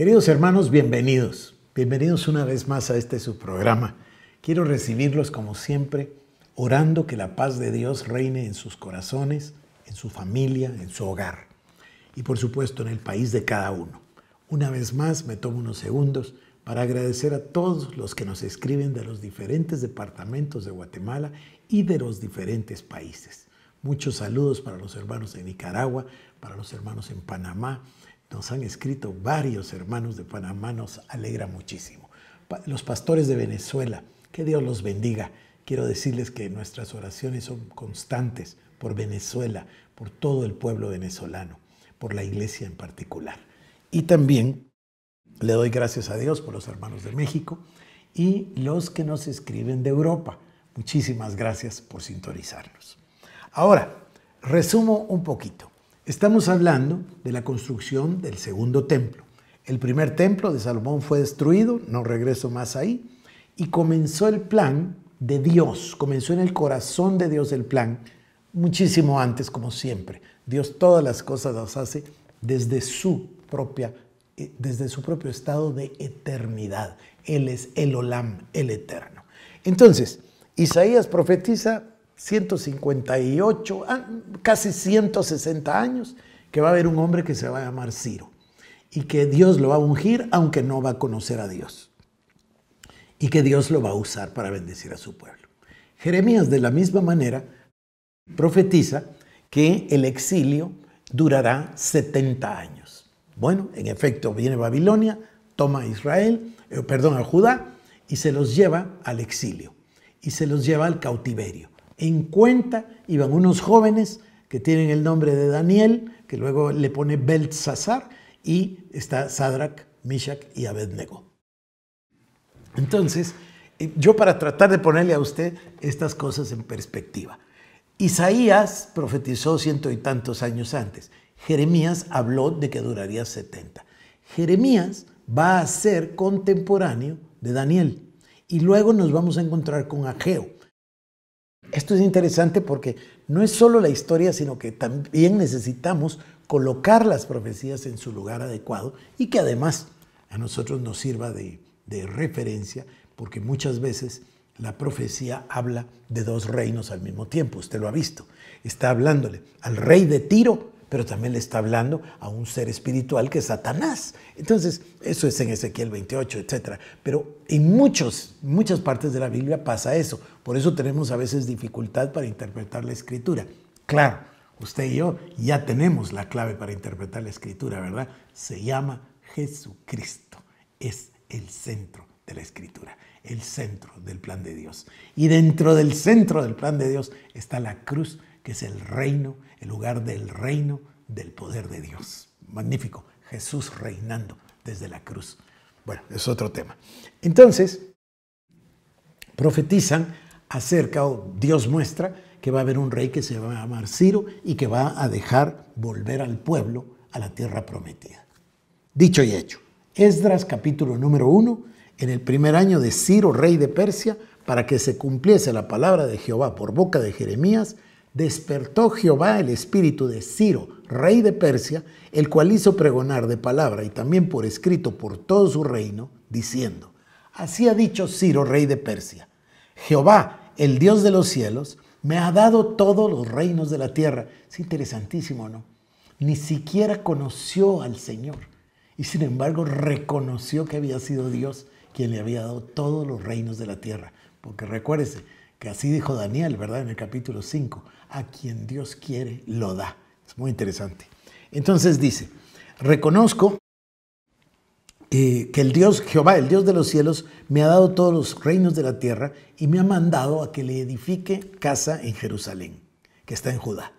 Queridos hermanos, bienvenidos. Bienvenidos una vez más a este su programa. Quiero recibirlos como siempre, orando que la paz de Dios reine en sus corazones, en su familia, en su hogar y por supuesto en el país de cada uno. Una vez más me tomo unos segundos para agradecer a todos los que nos escriben de los diferentes departamentos de Guatemala y de los diferentes países. Muchos saludos para los hermanos de Nicaragua, para los hermanos en Panamá, nos han escrito varios hermanos de Panamá, nos alegra muchísimo. Los pastores de Venezuela, que Dios los bendiga. Quiero decirles que nuestras oraciones son constantes por Venezuela, por todo el pueblo venezolano, por la iglesia en particular. Y también le doy gracias a Dios por los hermanos de México y los que nos escriben de Europa. Muchísimas gracias por sintonizarnos. Ahora, resumo un poquito. Estamos hablando de la construcción del segundo templo. El primer templo de Salomón fue destruido, no regreso más ahí, y comenzó el plan de Dios, comenzó en el corazón de Dios el plan, muchísimo antes como siempre. Dios todas las cosas las hace desde su propia eh, desde su propio estado de eternidad. Él es el Olam, el eterno. Entonces, Isaías profetiza 158, ah, casi 160 años, que va a haber un hombre que se va a llamar Ciro y que Dios lo va a ungir aunque no va a conocer a Dios y que Dios lo va a usar para bendecir a su pueblo. Jeremías de la misma manera profetiza que el exilio durará 70 años. Bueno, en efecto, viene Babilonia, toma a Israel, eh, perdón, a Judá y se los lleva al exilio y se los lleva al cautiverio en cuenta iban unos jóvenes que tienen el nombre de Daniel, que luego le pone Belsasar, y está Sadrach, Mishach y Abednego. Entonces, eh, yo para tratar de ponerle a usted estas cosas en perspectiva. Isaías profetizó ciento y tantos años antes. Jeremías habló de que duraría 70. Jeremías va a ser contemporáneo de Daniel. Y luego nos vamos a encontrar con Ageo. Esto es interesante porque no es solo la historia, sino que también necesitamos colocar las profecías en su lugar adecuado y que además a nosotros nos sirva de, referencia, porque muchas veces la profecía habla de dos reinos al mismo tiempo, usted lo ha visto, está hablándole al rey de Tiro pero también le está hablando a un ser espiritual que es Satanás. Entonces, eso es en Ezequiel 28, etc. Pero en muchos, muchas partes de la Biblia pasa eso. Por eso tenemos a veces dificultad para interpretar la escritura. Claro, usted y yo ya tenemos la clave para interpretar la escritura, ¿verdad? Se llama Jesucristo. Es el centro de la escritura, el centro del plan de Dios. Y dentro del centro del plan de Dios está la cruz, que es el reino el lugar del reino del poder de Dios. Magnífico, Jesús reinando desde la cruz. Bueno, es otro tema. Entonces, profetizan acerca o Dios muestra que va a haber un rey que se va a llamar Ciro y que va a dejar volver al pueblo a la tierra prometida. Dicho y hecho, Esdras capítulo número 1, en el primer año de Ciro, rey de Persia, para que se cumpliese la palabra de Jehová por boca de Jeremías, despertó Jehová el espíritu de Ciro, rey de Persia, el cual hizo pregonar de palabra y también por escrito por todo su reino, diciendo, Así ha dicho Ciro, rey de Persia, Jehová, el Dios de los cielos, me ha dado todos los reinos de la tierra. Es interesantísimo, ¿no? Ni siquiera conoció al Señor y sin embargo reconoció que había sido Dios quien le había dado todos los reinos de la tierra. Porque recuérdese, que así dijo Daniel, ¿verdad? En el capítulo 5, a quien Dios quiere, lo da. Es muy interesante. Entonces dice, reconozco eh, que el Dios, Jehová, el Dios de los cielos, me ha dado todos los reinos de la tierra y me ha mandado a que le edifique casa en Jerusalén, que está en Judá.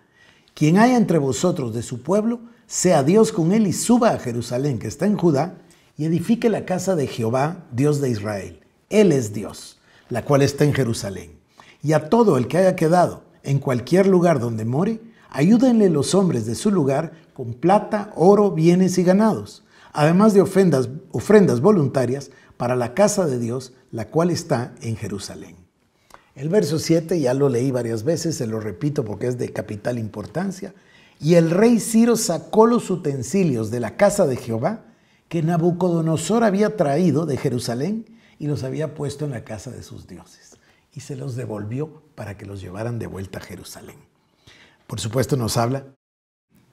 Quien haya entre vosotros de su pueblo, sea Dios con él y suba a Jerusalén, que está en Judá, y edifique la casa de Jehová, Dios de Israel. Él es Dios, la cual está en Jerusalén y a todo el que haya quedado en cualquier lugar donde more, ayúdenle los hombres de su lugar con plata, oro, bienes y ganados, además de ofrendas, ofrendas voluntarias para la casa de Dios, la cual está en Jerusalén. El verso 7 ya lo leí varias veces, se lo repito porque es de capital importancia. Y el rey Ciro sacó los utensilios de la casa de Jehová que Nabucodonosor había traído de Jerusalén y los había puesto en la casa de sus dioses y se los devolvió para que los llevaran de vuelta a Jerusalén. Por supuesto nos habla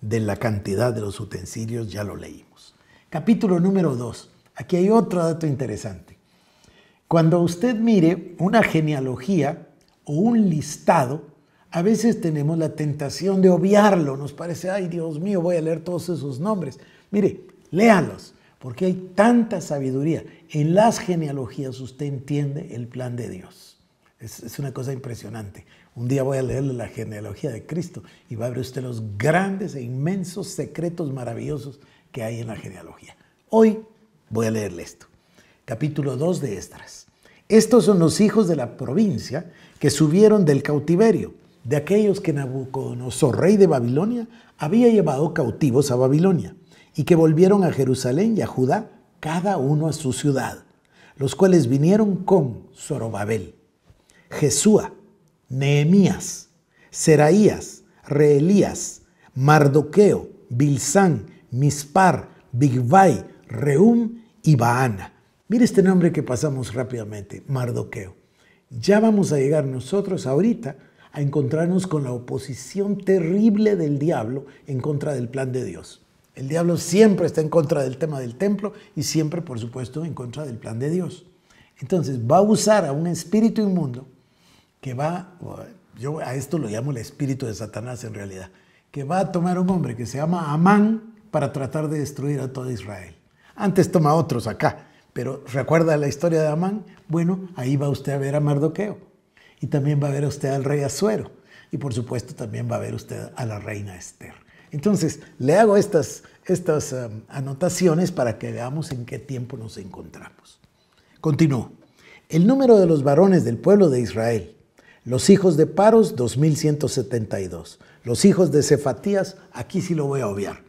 de la cantidad de los utensilios, ya lo leímos. Capítulo número 2. Aquí hay otro dato interesante. Cuando usted mire una genealogía o un listado, a veces tenemos la tentación de obviarlo. Nos parece, ay Dios mío, voy a leer todos esos nombres. Mire, léalos, porque hay tanta sabiduría. En las genealogías usted entiende el plan de Dios. Es, una cosa impresionante. Un día voy a leerle la genealogía de Cristo y va a ver usted los grandes e inmensos secretos maravillosos que hay en la genealogía. Hoy voy a leerle esto. Capítulo 2 de Estras. Estos son los hijos de la provincia que subieron del cautiverio, de aquellos que Nabucodonosor, rey de Babilonia, había llevado cautivos a Babilonia, y que volvieron a Jerusalén y a Judá, cada uno a su ciudad, los cuales vinieron con Zorobabel, Jesúa, Nehemías, Seraías, Reelías, Mardoqueo, Bilsán, Mispar, Bigvai, Reum y Baana. Mire este nombre que pasamos rápidamente, Mardoqueo. Ya vamos a llegar nosotros ahorita a encontrarnos con la oposición terrible del diablo en contra del plan de Dios. El diablo siempre está en contra del tema del templo y siempre, por supuesto, en contra del plan de Dios. Entonces va a usar a un espíritu inmundo que va, yo a esto lo llamo el espíritu de Satanás en realidad, que va a tomar un hombre que se llama Amán para tratar de destruir a todo Israel. Antes toma otros acá, pero recuerda la historia de Amán, bueno, ahí va usted a ver a Mardoqueo y también va a ver usted al rey Azuero y por supuesto también va a ver usted a la reina Esther. Entonces, le hago estas, estas um, anotaciones para que veamos en qué tiempo nos encontramos. Continúo. El número de los varones del pueblo de Israel, los hijos de Paros, 2172. Los hijos de Cefatías, aquí sí lo voy a obviar.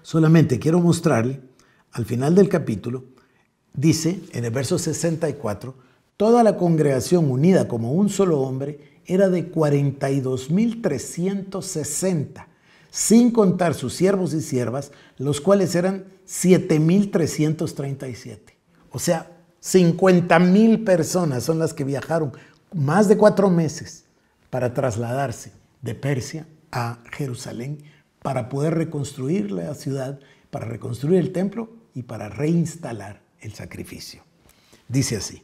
Solamente quiero mostrarle, al final del capítulo, dice en el verso 64, toda la congregación unida como un solo hombre era de 42.360, sin contar sus siervos y siervas, los cuales eran 7.337. O sea, 50.000 personas son las que viajaron más de cuatro meses para trasladarse de Persia a Jerusalén para poder reconstruir la ciudad, para reconstruir el templo y para reinstalar el sacrificio. Dice así,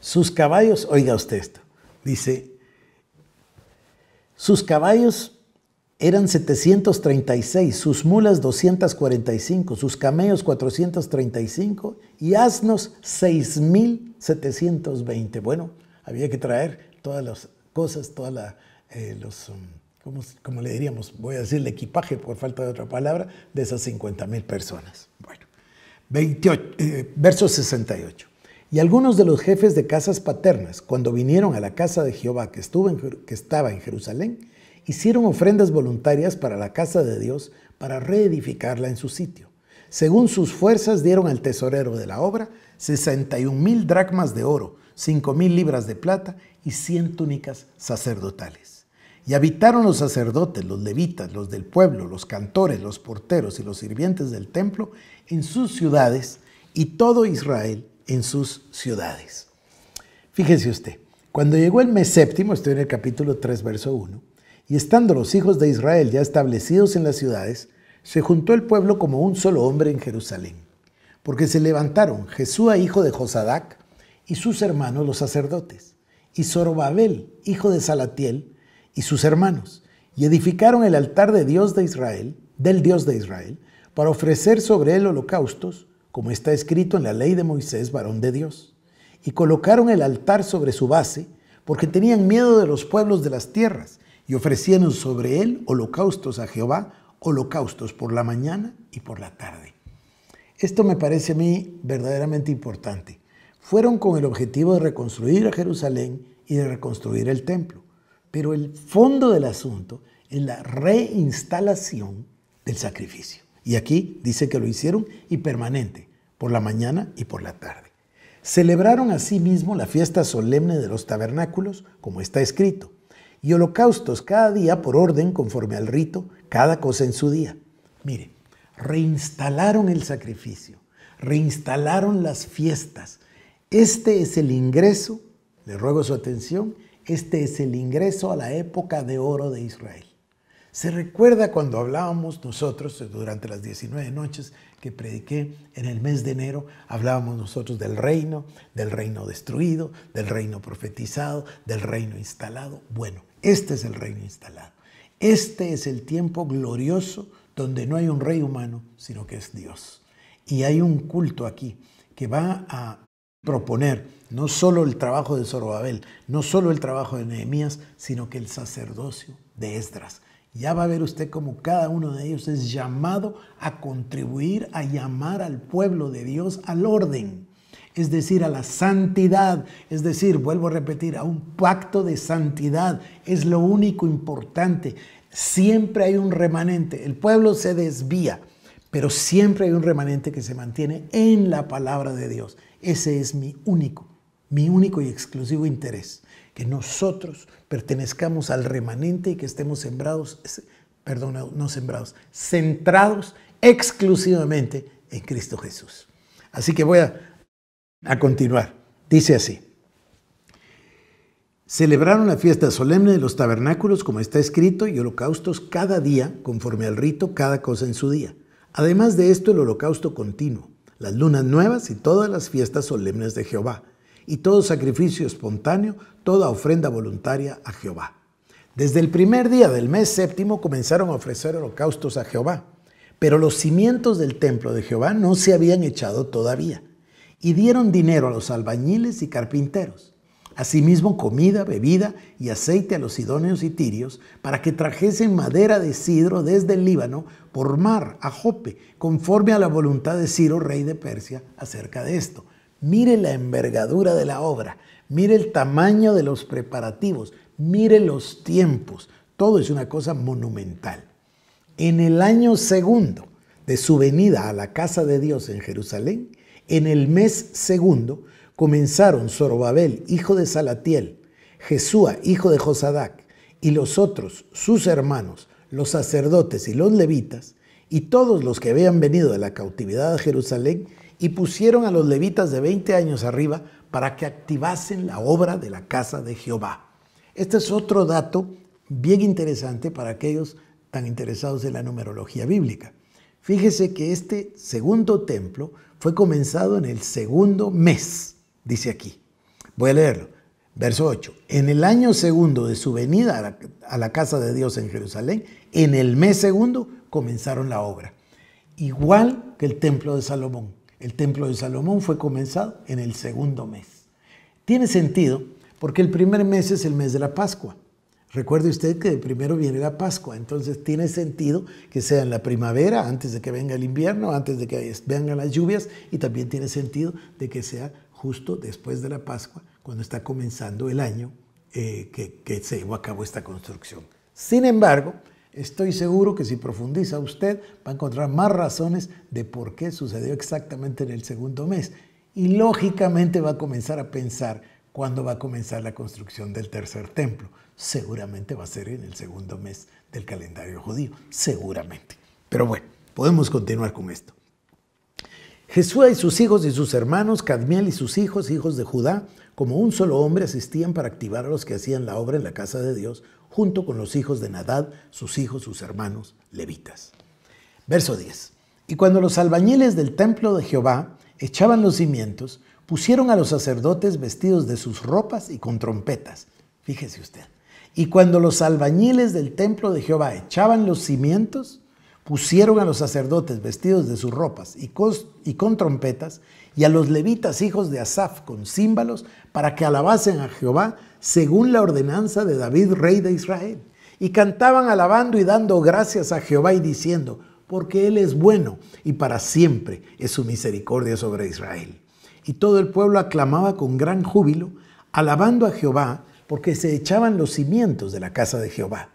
sus caballos, oiga usted esto, dice, sus caballos eran 736, sus mulas 245, sus camellos 435 y asnos 6720. Bueno, había que traer todas las cosas, todas eh, los, um, le diríamos? Voy a decir el equipaje por falta de otra palabra, de esas 50,000 personas. Bueno, 28, eh, verso 68. Y algunos de los jefes de casas paternas, cuando vinieron a la casa de Jehová que, estuvo que estaba en Jerusalén, hicieron ofrendas voluntarias para la casa de Dios para reedificarla en su sitio. Según sus fuerzas dieron al tesorero de la obra 61 mil dracmas de oro, 5 mil libras de plata y 100 túnicas sacerdotales. Y habitaron los sacerdotes, los levitas, los del pueblo, los cantores, los porteros y los sirvientes del templo en sus ciudades y todo Israel en sus ciudades. Fíjese usted, cuando llegó el mes séptimo, estoy en el capítulo 3, verso 1, y estando los hijos de Israel ya establecidos en las ciudades, se juntó el pueblo como un solo hombre en Jerusalén. Porque se levantaron Jesús, hijo de Josadac, y sus hermanos los sacerdotes, y Zorobabel, hijo de Salatiel, y sus hermanos, y edificaron el altar de Dios de Israel, del Dios de Israel, para ofrecer sobre él holocaustos, como está escrito en la ley de Moisés, varón de Dios. Y colocaron el altar sobre su base, porque tenían miedo de los pueblos de las tierras, y ofrecieron sobre él holocaustos a Jehová, holocaustos por la mañana y por la tarde. Esto me parece a mí verdaderamente importante. Fueron con el objetivo de reconstruir a Jerusalén y de reconstruir el templo. Pero el fondo del asunto es la reinstalación del sacrificio. Y aquí dice que lo hicieron y permanente, por la mañana y por la tarde. Celebraron asimismo la fiesta solemne de los tabernáculos, como está escrito y holocaustos cada día por orden conforme al rito, cada cosa en su día. Mire, reinstalaron el sacrificio, reinstalaron las fiestas. Este es el ingreso, le ruego su atención, este es el ingreso a la época de oro de Israel. Se recuerda cuando hablábamos nosotros eh, durante las 19 noches que prediqué en el mes de enero, hablábamos nosotros del reino, del reino destruido, del reino profetizado, del reino instalado. Bueno, este es el reino instalado. Este es el tiempo glorioso donde no hay un rey humano, sino que es Dios. Y hay un culto aquí que va a proponer no solo el trabajo de Zorobabel, no solo el trabajo de Nehemías, sino que el sacerdocio de Esdras. Ya va a ver usted como cada uno de ellos es llamado a contribuir, a llamar al pueblo de Dios al orden, es decir, a la santidad, es decir, vuelvo a repetir, a un pacto de santidad. Es lo único importante. Siempre hay un remanente. El pueblo se desvía, pero siempre hay un remanente que se mantiene en la palabra de Dios. Ese es mi único, mi único y exclusivo interés que nosotros pertenezcamos al remanente y que estemos sembrados, perdón, no sembrados, centrados exclusivamente en Cristo Jesús. Así que voy a, a continuar. Dice así. Celebraron la fiesta solemne de los tabernáculos, como está escrito, y holocaustos cada día, conforme al rito, cada cosa en su día. Además de esto, el holocausto continuo, las lunas nuevas y todas las fiestas solemnes de Jehová y todo sacrificio espontáneo, toda ofrenda voluntaria a Jehová. Desde el primer día del mes séptimo comenzaron a ofrecer holocaustos a Jehová, pero los cimientos del templo de Jehová no se habían echado todavía, y dieron dinero a los albañiles y carpinteros, asimismo comida, bebida y aceite a los idóneos y tirios, para que trajesen madera de sidro desde el Líbano por mar a Jope, conforme a la voluntad de Ciro, rey de Persia, acerca de esto Mire la envergadura de la obra, mire el tamaño de los preparativos, mire los tiempos. Todo es una cosa monumental. En el año segundo de su venida a la casa de Dios en Jerusalén, en el mes segundo, comenzaron Zorobabel, hijo de Salatiel, Jesúa, hijo de Josadac, y los otros, sus hermanos, los sacerdotes y los levitas, y todos los que habían venido de la cautividad a Jerusalén, y pusieron a los levitas de 20 años arriba para que activasen la obra de la casa de Jehová. Este es otro dato bien interesante para aquellos tan interesados en la numerología bíblica. Fíjese que este segundo templo fue comenzado en el segundo mes, dice aquí. Voy a leerlo. Verso 8. En el año segundo de su venida a la, a la, casa de Dios en Jerusalén, en el mes segundo comenzaron la obra. Igual que el templo de Salomón el templo de Salomón fue comenzado en el segundo mes. Tiene sentido porque el primer mes es el mes de la Pascua. Recuerde usted que primero viene la Pascua, entonces tiene sentido que sea en la primavera, antes de que venga el invierno, antes de que vengan las lluvias, y también tiene sentido de que sea justo después de la Pascua, cuando está comenzando el año eh, que se llevó a cabo esta construcción. Sin embargo, Estoy seguro que si profundiza usted va a encontrar más razones de por qué sucedió exactamente en el segundo mes. Y lógicamente va a comenzar a pensar cuándo va a comenzar la construcción del tercer templo. Seguramente va a ser en el segundo mes del calendario judío, seguramente. Pero bueno, podemos continuar con esto. Jesús y sus hijos y sus hermanos, Cadmiel y sus hijos, hijos de Judá, como un solo hombre asistían para activar a los que hacían la obra en la casa de Dios, junto con los hijos de Nadad, sus hijos, sus hermanos, levitas. Verso 10. Y cuando los albañiles del templo de Jehová echaban los cimientos, pusieron a los sacerdotes vestidos de sus ropas y con trompetas. Fíjese usted. Y cuando los albañiles del templo de Jehová echaban los cimientos, pusieron a los sacerdotes vestidos de sus ropas y con trompetas, y a los levitas hijos de Asaf con címbalos para que alabasen a Jehová según la ordenanza de David, rey de Israel. Y cantaban alabando y dando gracias a Jehová y diciendo, porque Él es bueno y para siempre es su misericordia sobre Israel. Y todo el pueblo aclamaba con gran júbilo, alabando a Jehová, porque se echaban los cimientos de la casa de Jehová.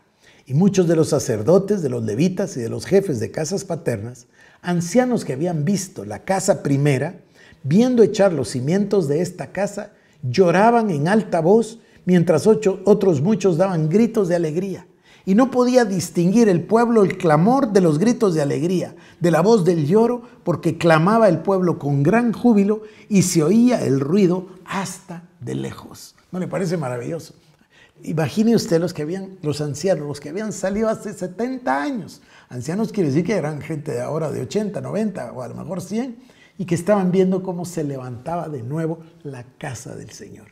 Y muchos de los sacerdotes, de los levitas y de los jefes de casas paternas, ancianos que habían visto la casa primera, viendo echar los cimientos de esta casa, lloraban en alta voz, mientras otros muchos daban gritos de alegría. Y no podía distinguir el pueblo el clamor de los gritos de alegría, de la voz del lloro, porque clamaba el pueblo con gran júbilo y se oía el ruido hasta de lejos. ¿No le parece maravilloso? Imagine usted los que habían, los ancianos, los que habían salido hace 70 años. Ancianos quiere decir que eran gente de ahora de 80, 90 o a lo mejor 100 y que estaban viendo cómo se levantaba de nuevo la casa del Señor.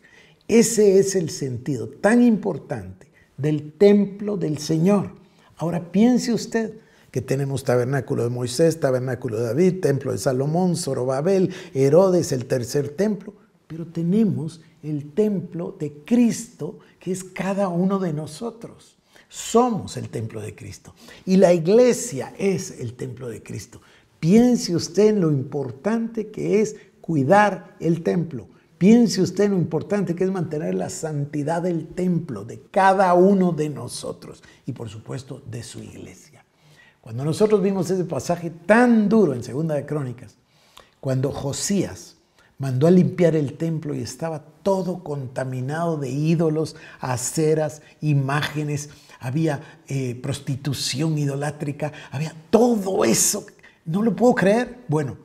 Ese es el sentido tan importante del templo del Señor. Ahora piense usted que tenemos tabernáculo de Moisés, tabernáculo de David, templo de Salomón, Zorobabel, Herodes, el tercer templo, pero tenemos el templo de Cristo que es cada uno de nosotros. Somos el templo de Cristo y la iglesia es el templo de Cristo. Piense usted en lo importante que es cuidar el templo. Piense usted en lo importante que es mantener la santidad del templo de cada uno de nosotros y por supuesto de su iglesia. Cuando nosotros vimos ese pasaje tan duro en Segunda de Crónicas, cuando Josías mandó a limpiar el templo y estaba todo contaminado de ídolos, aceras, imágenes, había eh, prostitución idolátrica, había todo eso no lo puedo creer. Bueno,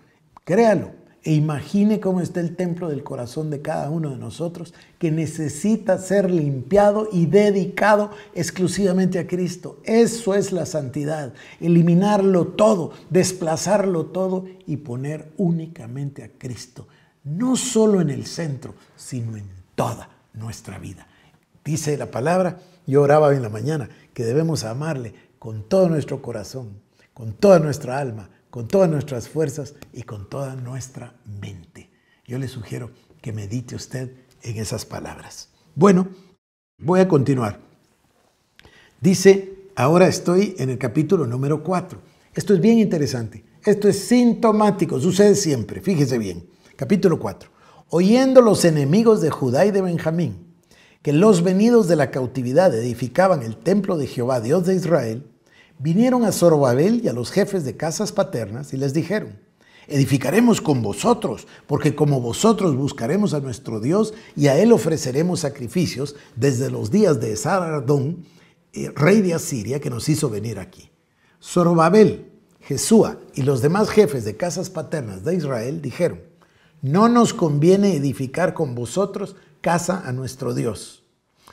créalo e imagine cómo está el templo del corazón de cada uno de nosotros que necesita ser limpiado y dedicado exclusivamente a Cristo. Eso es la santidad, eliminarlo todo, desplazarlo todo y poner únicamente a Cristo, no solo en el centro, sino en toda nuestra vida. Dice la palabra, yo oraba en la mañana, que debemos amarle con todo nuestro corazón, con toda nuestra alma, con todas nuestras fuerzas y con toda nuestra mente. Yo le sugiero que medite usted en esas palabras. Bueno, voy a continuar. Dice, ahora estoy en el capítulo número 4. Esto es bien interesante. Esto es sintomático, sucede siempre. Fíjese bien. Capítulo 4. Oyendo los enemigos de Judá y de Benjamín que los venidos de la cautividad edificaban el templo de Jehová, Dios de Israel, vinieron a Zorobabel y a los jefes de casas paternas y les dijeron, edificaremos con vosotros, porque como vosotros buscaremos a nuestro Dios y a él ofreceremos sacrificios desde los días de Saradón, eh, rey de Asiria, que nos hizo venir aquí. Zorobabel, Jesúa y los demás jefes de casas paternas de Israel dijeron, no nos conviene edificar con vosotros casa a nuestro Dios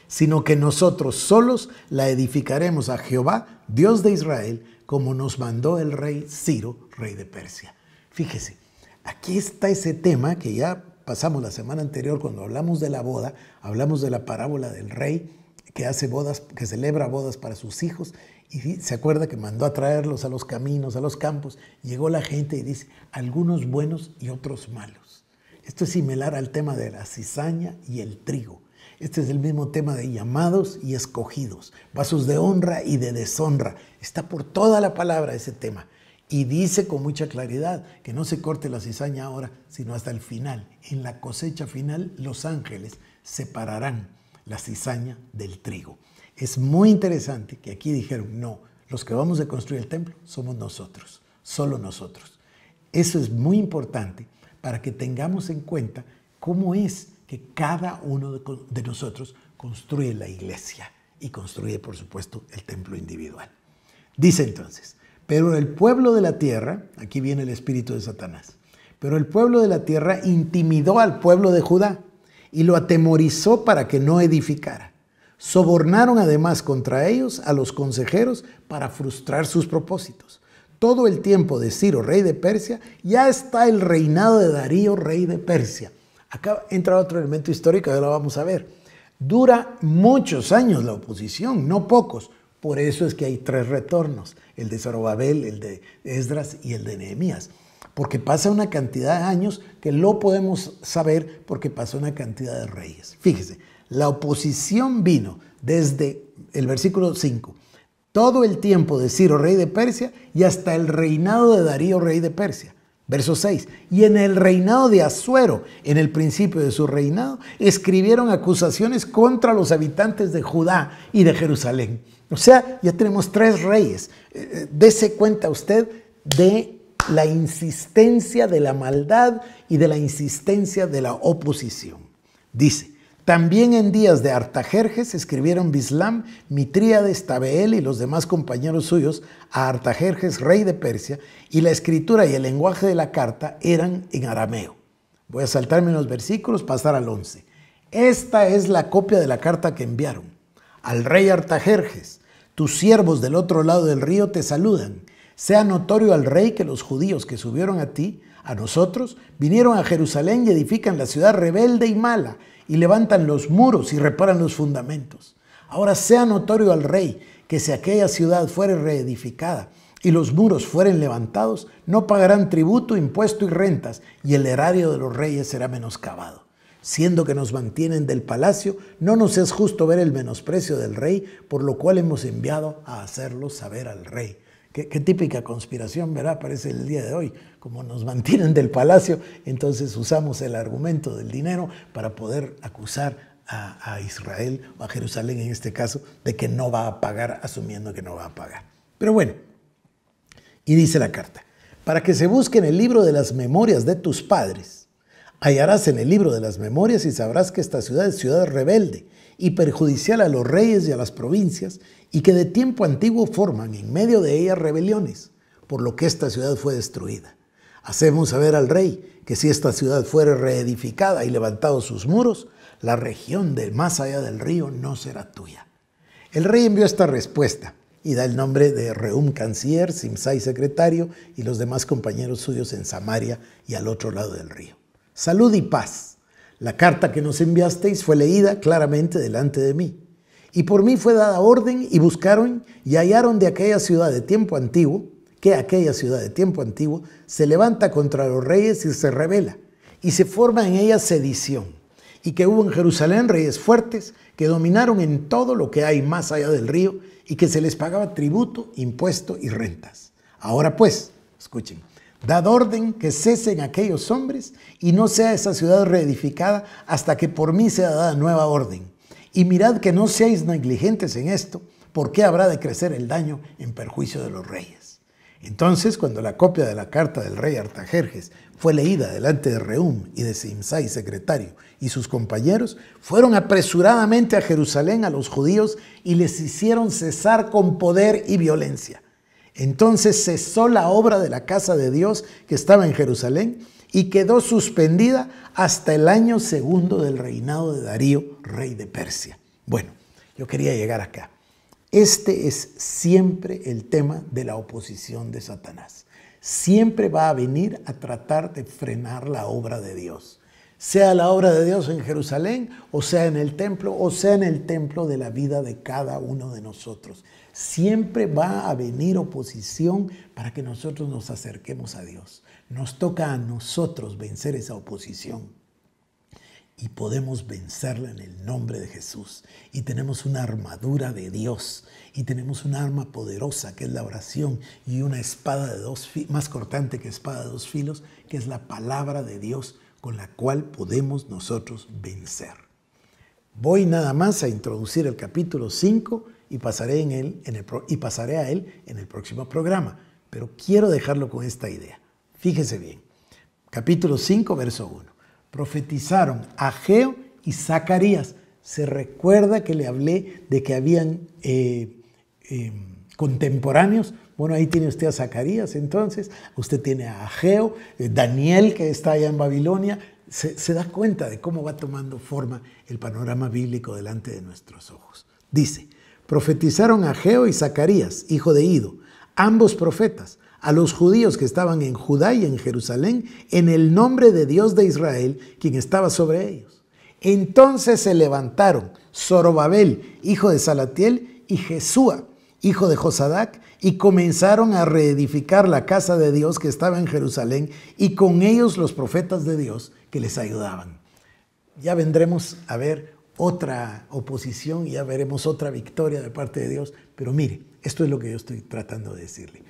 sino que nosotros solos la edificaremos a Jehová, Dios de Israel, como nos mandó el rey Ciro, rey de Persia. Fíjese, aquí está ese tema que ya pasamos la semana anterior cuando hablamos de la boda, hablamos de la parábola del rey que hace bodas, que celebra bodas para sus hijos y se acuerda que mandó a traerlos a los caminos, a los campos. Llegó la gente y dice, algunos buenos y otros malos. Esto es similar al tema de la cizaña y el trigo. Este es el mismo tema de llamados y escogidos, vasos de honra y de deshonra. Está por toda la palabra ese tema. Y dice con mucha claridad que no se corte la cizaña ahora, sino hasta el final. En la cosecha final, los ángeles separarán la cizaña del trigo. Es muy interesante que aquí dijeron, no, los que vamos a construir el templo somos nosotros, solo nosotros. Eso es muy importante para que tengamos en cuenta cómo es que cada uno de nosotros construye la iglesia y construye, por supuesto, el templo individual. Dice entonces, pero el pueblo de la tierra, aquí viene el espíritu de Satanás, pero el pueblo de la tierra intimidó al pueblo de Judá y lo atemorizó para que no edificara. Sobornaron además contra ellos a los consejeros para frustrar sus propósitos. Todo el tiempo de Ciro, rey de Persia, ya está el reinado de Darío, rey de Persia. Acá entra otro elemento histórico, ya lo vamos a ver. Dura muchos años la oposición, no pocos. Por eso es que hay tres retornos, el de Zorobabel, el de Esdras y el de Nehemías. Porque pasa una cantidad de años que lo podemos saber porque pasó una cantidad de reyes. Fíjese, la oposición vino desde el versículo 5, todo el tiempo de Ciro, rey de Persia, y hasta el reinado de Darío, rey de Persia. Verso 6. Y en el reinado de Azuero, en el principio de su reinado, escribieron acusaciones contra los habitantes de Judá y de Jerusalén. O sea, ya tenemos tres reyes. Eh, eh, dese cuenta usted de la insistencia de la maldad y de la insistencia de la oposición. Dice, también en días de Artajerjes escribieron Bislam, Mitríades, Tabeel y los demás compañeros suyos a Artajerjes, rey de Persia, y la escritura y el lenguaje de la carta eran en arameo. Voy a saltarme unos versículos, pasar al 11. Esta es la copia de la carta que enviaron. Al rey Artajerjes, tus siervos del otro lado del río te saludan. Sea notorio al rey que los judíos que subieron a ti, a nosotros, vinieron a Jerusalén y edifican la ciudad rebelde y mala y levantan los muros y reparan los fundamentos. Ahora sea notorio al rey que si aquella ciudad fuere reedificada y los muros fueren levantados, no pagarán tributo, impuesto y rentas, y el erario de los reyes será menoscabado. Siendo que nos mantienen del palacio, no nos es justo ver el menosprecio del rey, por lo cual hemos enviado a hacerlo saber al rey. Qué, típica conspiración, ¿verdad? Parece el día de hoy. Como nos mantienen del palacio, entonces usamos el argumento del dinero para poder acusar a, a Israel o a Jerusalén en este caso de que no va a pagar, asumiendo que no va a pagar. Pero bueno, y dice la carta, para que se busque en el libro de las memorias de tus padres, hallarás en el libro de las memorias y sabrás que esta ciudad es ciudad rebelde y perjudicial a los reyes y a las provincias y que de tiempo antiguo forman en medio de ella rebeliones, por lo que esta ciudad fue destruida. Hacemos saber al rey que si esta ciudad fuere reedificada y levantados sus muros, la región de más allá del río no será tuya. El rey envió esta respuesta y da el nombre de Reum canciller, Simsai secretario y los demás compañeros suyos en Samaria y al otro lado del río. Salud y paz. La carta que nos enviasteis fue leída claramente delante de mí. Y por mí fue dada orden y buscaron y hallaron de aquella ciudad de tiempo antiguo, que aquella ciudad de tiempo antiguo se levanta contra los reyes y se rebela, y se forma en ella sedición, y que hubo en Jerusalén reyes fuertes que dominaron en todo lo que hay más allá del río, y que se les pagaba tributo, impuesto y rentas. Ahora pues, escuchen, dad orden que cesen aquellos hombres, y no sea esa ciudad reedificada hasta que por mí sea dada nueva orden y mirad que no seáis negligentes en esto, porque habrá de crecer el daño en perjuicio de los reyes. Entonces, cuando la copia de la carta del rey Artajerjes fue leída delante de Reum y de Simsai, secretario, y sus compañeros, fueron apresuradamente a Jerusalén a los judíos y les hicieron cesar con poder y violencia. Entonces cesó la obra de la casa de Dios que estaba en Jerusalén y quedó suspendida hasta el año segundo del reinado de Darío, rey de Persia. Bueno, yo quería llegar acá. Este es siempre el tema de la oposición de Satanás. Siempre va a venir a tratar de frenar la obra de Dios sea la obra de Dios en Jerusalén, o sea en el templo, o sea en el templo de la vida de cada uno de nosotros. Siempre va a venir oposición para que nosotros nos acerquemos a Dios. Nos toca a nosotros vencer esa oposición. Y podemos vencerla en el nombre de Jesús. Y tenemos una armadura de Dios. Y tenemos un arma poderosa que es la oración. Y una espada de dos filos más cortante que espada de dos filos, que es la palabra de Dios con la cual podemos nosotros vencer. Voy nada más a introducir el capítulo 5 y pasaré, y pasaré a él en el próximo programa, pero quiero dejarlo con esta idea. Fíjese bien, capítulo 5, verso 1. Profetizaron Ageo y Zacarías. Se recuerda que le hablé de que habían eh, eh, contemporáneos bueno, ahí tiene usted a Zacarías entonces, usted tiene a Ageo, eh, Daniel que está allá en Babilonia. Se, da cuenta de cómo va tomando forma el panorama bíblico delante de nuestros ojos. Dice, profetizaron Ageo y Zacarías, hijo de Ido, ambos profetas, a los judíos que estaban en Judá y en Jerusalén, en el nombre de Dios de Israel, quien estaba sobre ellos. Entonces se levantaron Zorobabel, hijo de Salatiel, y Jesúa, hijo de Josadac, y comenzaron a reedificar la casa de Dios que estaba en Jerusalén, y con ellos los profetas de Dios que les ayudaban. Ya vendremos a ver otra oposición y ya veremos otra victoria de parte de Dios, pero mire, esto es lo que yo estoy tratando de decirle.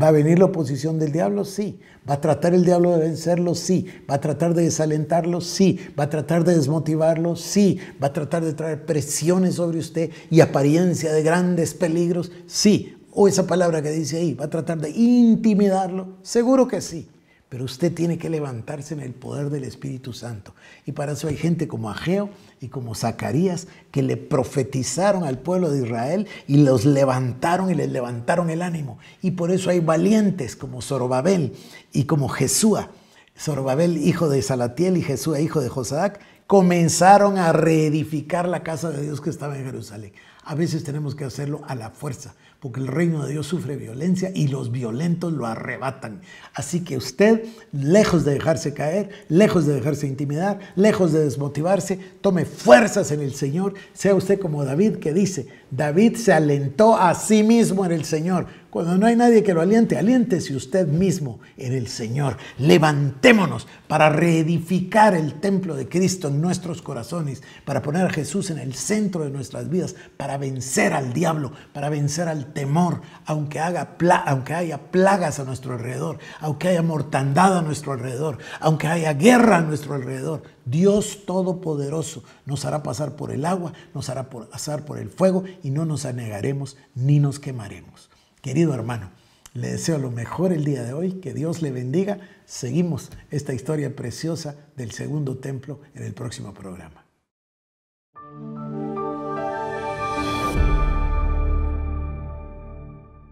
¿Va a venir la oposición del diablo? Sí. ¿Va a tratar el diablo de vencerlo? Sí. ¿Va a tratar de desalentarlo? Sí. ¿Va a tratar de desmotivarlo? Sí. ¿Va a tratar de traer presiones sobre usted y apariencia de grandes peligros? Sí. ¿O esa palabra que dice ahí, va a tratar de intimidarlo? Seguro que sí. Pero usted tiene que levantarse en el poder del Espíritu Santo. Y para eso hay gente como Ageo y como Zacarías que le profetizaron al pueblo de Israel y los levantaron y les levantaron el ánimo. Y por eso hay valientes como Zorobabel y como Jesúa. Zorobabel, hijo de Salatiel, y Jesús, hijo de Josadac, comenzaron a reedificar la casa de Dios que estaba en Jerusalén. A veces tenemos que hacerlo a la fuerza, porque el reino de Dios sufre violencia y los violentos lo arrebatan. Así que usted, lejos de dejarse caer, lejos de dejarse intimidar, lejos de desmotivarse, tome fuerzas en el Señor, sea usted como David que dice, David se alentó a sí mismo en el Señor. Cuando no hay nadie que lo aliente, aliéntese usted mismo en el Señor. Levantémonos para reedificar el templo de Cristo en nuestros corazones, para poner a Jesús en el centro de nuestras vidas, para vencer al diablo, para vencer al temor, aunque, haga aunque haya plagas a nuestro alrededor, aunque haya mortandad a nuestro alrededor, aunque haya guerra a nuestro alrededor. Dios Todopoderoso nos hará pasar por el agua, nos hará pasar por el fuego y no nos anegaremos ni nos quemaremos. Querido hermano, le deseo lo mejor el día de hoy, que Dios le bendiga. Seguimos esta historia preciosa del segundo templo en el próximo programa.